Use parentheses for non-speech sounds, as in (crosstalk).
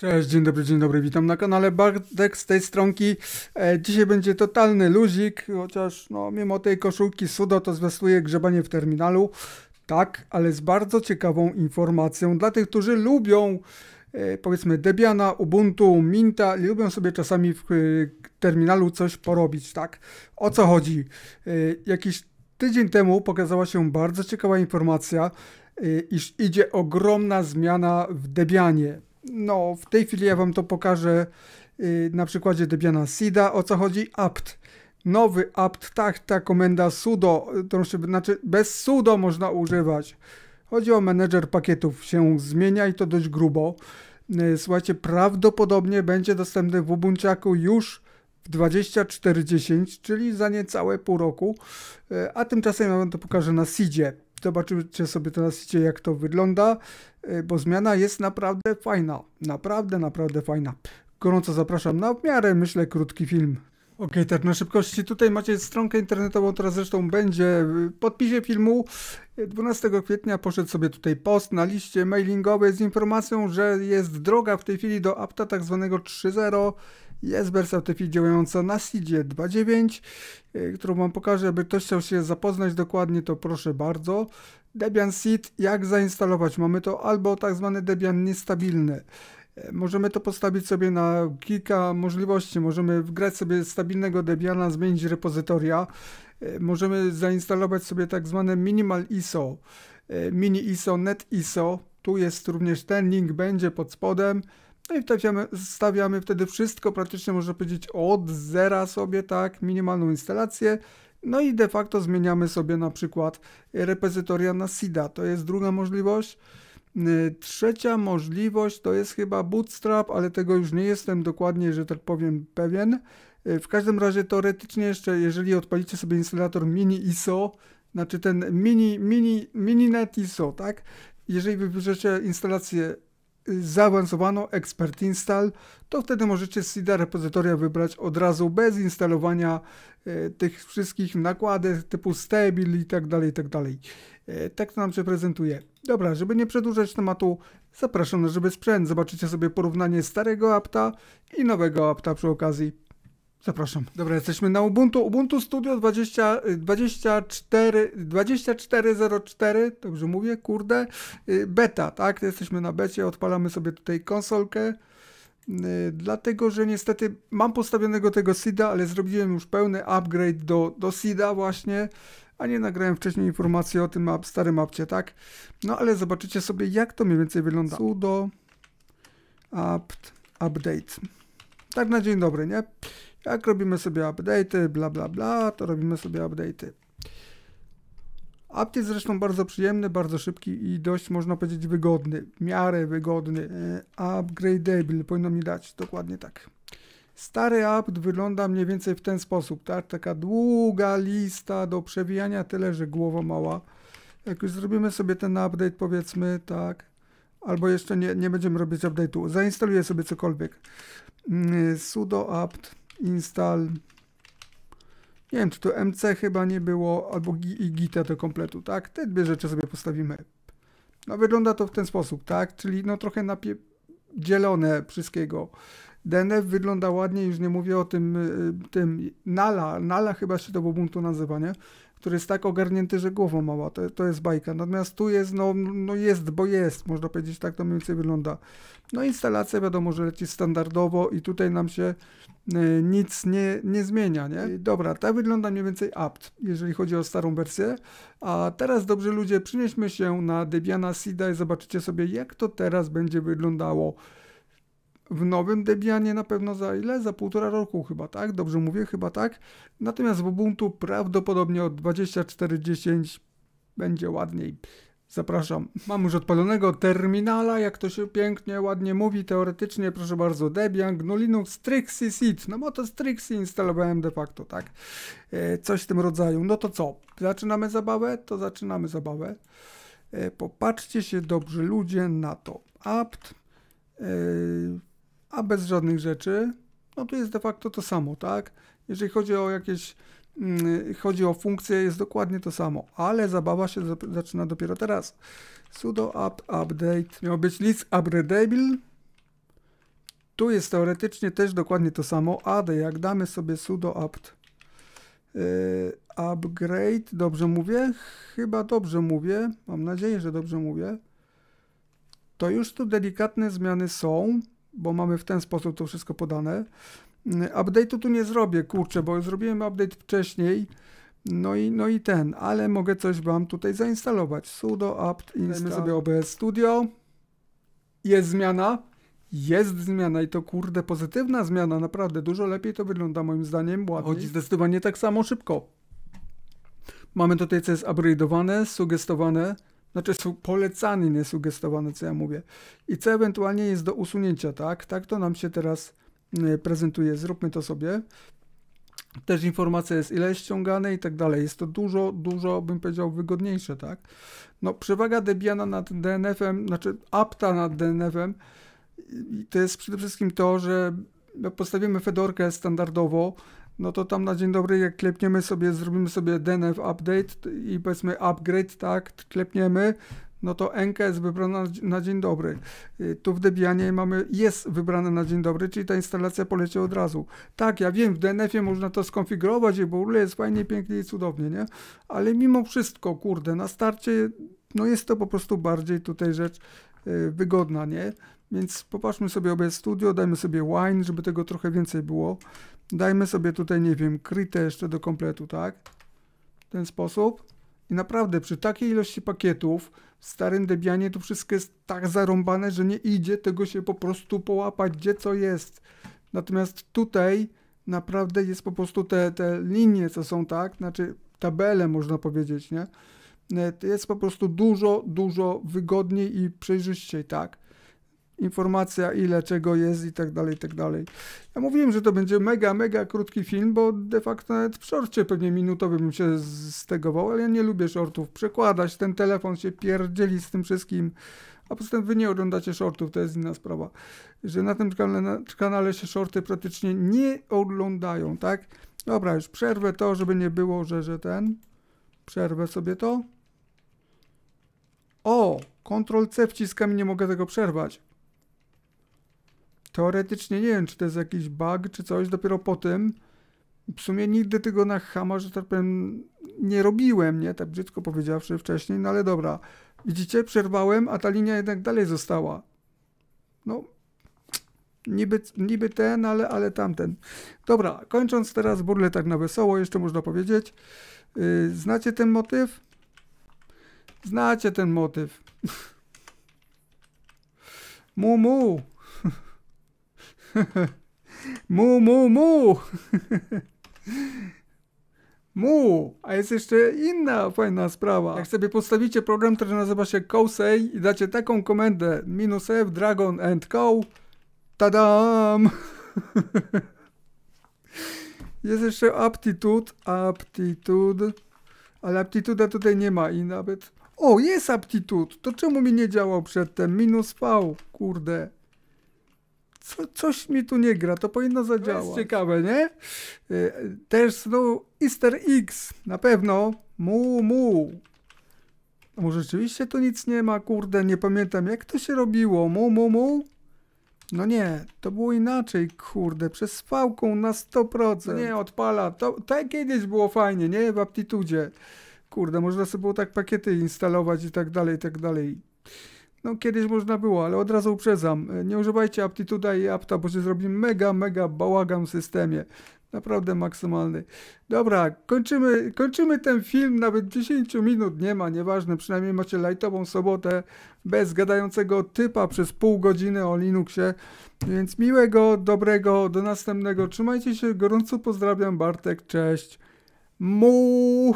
Cześć, dzień dobry, dzień dobry, witam na kanale Bartek z tej stronki. E, dzisiaj będzie totalny luzik, chociaż no, mimo tej koszulki sudo to zwiastuje grzebanie w terminalu. Tak, ale z bardzo ciekawą informacją dla tych, którzy lubią e, powiedzmy Debiana, Ubuntu, Minta, lubią sobie czasami w e, terminalu coś porobić, tak? O co chodzi? jakiś tydzień temu pokazała się bardzo ciekawa informacja, iż idzie ogromna zmiana w Debianie no, w tej chwili ja wam to pokażę yy, na przykładzie Debiana Sida, o co chodzi apt. Nowy apt, tak, ta komenda sudo, którą znaczy bez sudo można używać. Chodzi o menedżer pakietów, się zmienia i to dość grubo. Yy, słuchajcie, prawdopodobnie będzie dostępny w Ubuntu już w 24.10, czyli za niecałe pół roku, yy, a tymczasem ja wam to pokażę na Sidzie. Zobaczycie sobie teraz jak to wygląda, y, bo zmiana jest naprawdę fajna. Naprawdę, naprawdę fajna. Gorąco zapraszam na w miarę, myślę, krótki film. OK, tak na szybkości. Tutaj macie stronkę internetową, która zresztą będzie w podpisie filmu. 12 kwietnia poszedł sobie tutaj post na liście mailingowej z informacją, że jest droga w tej chwili do apta tak zwanego 3.0 jest wersja OTP działająca na SIDzie 2.9, e, którą Wam pokażę. Aby ktoś chciał się zapoznać dokładnie, to proszę bardzo. Debian Seed, jak zainstalować? Mamy to albo tak zwany Debian niestabilny. E, możemy to postawić sobie na kilka możliwości. Możemy wgrać sobie stabilnego Debiana, zmienić repozytoria. E, możemy zainstalować sobie tak zwane minimal ISO, mini ISO, net ISO. Tu jest również ten link, będzie pod spodem. No i stawiamy, stawiamy wtedy wszystko, praktycznie można powiedzieć od zera sobie, tak, minimalną instalację. No i de facto zmieniamy sobie na przykład repozytoria na SIDA, to jest druga możliwość. Y, trzecia możliwość to jest chyba Bootstrap, ale tego już nie jestem dokładnie, że tak powiem, pewien. Y, w każdym razie teoretycznie jeszcze, jeżeli odpalicie sobie instalator mini ISO, znaczy ten mini, mini, mini net ISO, tak? Jeżeli wybierzecie instalację zaawansowaną Expert Install, to wtedy możecie z SIDA repozytoria wybrać od razu bez instalowania e, tych wszystkich nakładek typu Stable i tak dalej, i tak dalej. E, tak to nam się prezentuje. Dobra, żeby nie przedłużać tematu, zapraszam na żeby sprzęt. Zobaczycie sobie porównanie starego apta i nowego apta przy okazji. Zapraszam. Dobra, jesteśmy na Ubuntu. Ubuntu Studio 20, 24, 2404, dobrze mówię, kurde, y, beta, tak? Jesteśmy na becie, odpalamy sobie tutaj konsolkę, y, dlatego, że niestety mam postawionego tego SIDA, ale zrobiłem już pełny upgrade do, do SIDA właśnie, a nie nagrałem wcześniej informacji o tym map, starym mapcie, tak? No ale zobaczycie sobie, jak to mniej więcej wygląda. Sudo apt update. Tak na dzień dobry, nie? Jak robimy sobie update'y, bla bla bla, to robimy sobie update'y. Update zresztą bardzo przyjemny, bardzo szybki i dość można powiedzieć wygodny, w miarę wygodny. E, Upgradeable powinno mi dać, dokładnie tak. Stary apt wygląda mniej więcej w ten sposób, tak? Taka długa lista do przewijania, tyle że głowa mała. Jak już zrobimy sobie ten update, powiedzmy, tak, albo jeszcze nie, nie będziemy robić update'u, zainstaluję sobie cokolwiek. Mm, sudo apt install nie wiem, czy to MC chyba nie było, albo i Gita do kompletu, tak? Te dwie rzeczy sobie postawimy. No wygląda to w ten sposób, tak? Czyli no trochę napie dzielone wszystkiego. DNF wygląda ładnie, już nie mówię o tym, y, tym Nala, Nala chyba się to Ubuntu nazywa, nie? który jest tak ogarnięty, że głową mała. To, to jest bajka. Natomiast tu jest, no, no jest, bo jest, można powiedzieć, tak to mniej więcej wygląda. No instalacja wiadomo, że leci standardowo i tutaj nam się y, nic nie, nie zmienia, nie? Dobra, tak wygląda mniej więcej apt, jeżeli chodzi o starą wersję. A teraz, dobrzy ludzie, przynieśmy się na Debiana Sida i zobaczycie sobie, jak to teraz będzie wyglądało w nowym Debianie na pewno za ile? Za półtora roku chyba, tak? Dobrze mówię, chyba tak. Natomiast w Ubuntu prawdopodobnie od 24.10 będzie ładniej. Zapraszam. Mam już odpalonego terminala, jak to się pięknie, ładnie mówi, teoretycznie, proszę bardzo, Debian, GNU Linux, Strixy Seed, no bo to Strixy instalowałem de facto, tak? E, coś w tym rodzaju. No to co? Zaczynamy zabawę? To zaczynamy zabawę. E, popatrzcie się dobrze, ludzie, na to. Apt, e, a bez żadnych rzeczy, no to jest de facto to samo, tak? Jeżeli chodzi o jakieś, mm, chodzi o funkcje, jest dokładnie to samo, ale zabawa się zaczyna dopiero teraz. sudo apt update miał być list upgradable. Tu jest teoretycznie też dokładnie to samo, ale jak damy sobie sudo apt yy, upgrade, dobrze mówię? Chyba dobrze mówię, mam nadzieję, że dobrze mówię. To już tu delikatne zmiany są bo mamy w ten sposób to wszystko podane. Mm, update'u tu nie zrobię, kurczę, bo zrobiłem update wcześniej. No i, no i ten, ale mogę coś wam tutaj zainstalować. sudo apt install. sobie OBS Studio. Jest zmiana. Jest zmiana i to kurde pozytywna zmiana, naprawdę dużo lepiej to wygląda moim zdaniem, ładniej. Chodzi zdecydowanie tak samo szybko. Mamy tutaj co jest upgrade'owane, sugestowane, znaczy są polecane, nie sugestowane, co ja mówię. I co ewentualnie jest do usunięcia, tak? Tak to nam się teraz e, prezentuje. Zróbmy to sobie. Też informacja jest ile ściągane i tak dalej. Jest to dużo, dużo bym powiedział wygodniejsze, tak? No przewaga Debiana nad DNF-em, znaczy apta nad DNF-em to jest przede wszystkim to, że no, postawimy Fedorkę standardowo, no to tam na dzień dobry, jak klepniemy sobie, zrobimy sobie DNF update i powiedzmy upgrade, tak, klepniemy, no to NK jest wybrana na dzień dobry. Y, tu w Debianie mamy jest wybrana na dzień dobry, czyli ta instalacja poleci od razu. Tak, ja wiem, w DNF-ie można to skonfigurować i w ogóle jest fajnie, pięknie i cudownie, nie? Ale mimo wszystko, kurde, na starcie no jest to po prostu bardziej tutaj rzecz y, wygodna, nie? Więc popatrzmy sobie OBS Studio, dajmy sobie wine, żeby tego trochę więcej było. Dajmy sobie tutaj, nie wiem, krytę jeszcze do kompletu, tak? W ten sposób. I naprawdę przy takiej ilości pakietów w starym Debianie to wszystko jest tak zarąbane, że nie idzie tego się po prostu połapać, gdzie co jest. Natomiast tutaj naprawdę jest po prostu te, te linie, co są tak, znaczy tabele można powiedzieć, nie? E, jest po prostu dużo, dużo wygodniej i przejrzyściej, tak? informacja ile czego jest i tak dalej, i tak dalej. Ja mówiłem, że to będzie mega, mega krótki film, bo de facto nawet w szorcie pewnie minutowym się stegował, ale ja nie lubię shortów. Przekładać ten telefon się pierdzieli z tym wszystkim. A poza tym wy nie oglądacie shortów, to jest inna sprawa. Że na tym kanale, na kanale się shorty praktycznie nie oglądają, tak? Dobra, już przerwę to, żeby nie było, że, że ten. Przerwę sobie to. O! Ctrl C wciskam i nie mogę tego przerwać teoretycznie nie wiem, czy to jest jakiś bug, czy coś, dopiero po tym w sumie nigdy tego na hama, że tak powiem, nie robiłem, nie? Tak brzydko powiedziawszy wcześniej, no ale dobra. Widzicie, przerwałem, a ta linia jednak dalej została. No, niby, niby ten, ale, ale tamten. Dobra, kończąc teraz burle tak na wesoło, jeszcze można powiedzieć. Yy, znacie ten motyw? Znacie ten motyw. Mumu, (laughs) mu. (laughs) mu, mu, mu! (laughs) Mu! A jest jeszcze inna fajna sprawa. Jak sobie postawicie program, który nazywa się Cousei i dacie taką komendę minus F, Dragon and Co, tadam! (laughs) jest jeszcze aptitude, aptitude, ale aptituda tutaj nie ma i nawet... O, jest aptitude! To czemu mi nie działał przedtem? Minus V, kurde co, coś mi tu nie gra, to powinno zadziałać. To jest ciekawe, nie? Y, też znowu Easter X, na pewno. Mu, mu. Może rzeczywiście tu nic nie ma, kurde, nie pamiętam jak to się robiło. Mu, mu, mu. No nie, to było inaczej, kurde, przez fałką na 100%. Nie, odpala. To, to kiedyś było fajnie, nie? W aptitudzie. Kurde, można sobie było tak pakiety instalować i tak dalej, i tak dalej. No kiedyś można było, ale od razu uprzedzam, e, nie używajcie aptituda i apta, bo się zrobi mega, mega bałagan w systemie. Naprawdę maksymalny. Dobra, kończymy, kończymy ten film, nawet 10 minut nie ma, nieważne, przynajmniej macie lajtową sobotę bez gadającego typa przez pół godziny o Linuxie. Więc miłego, dobrego, do następnego. Trzymajcie się, gorąco pozdrawiam, Bartek, cześć. Mu.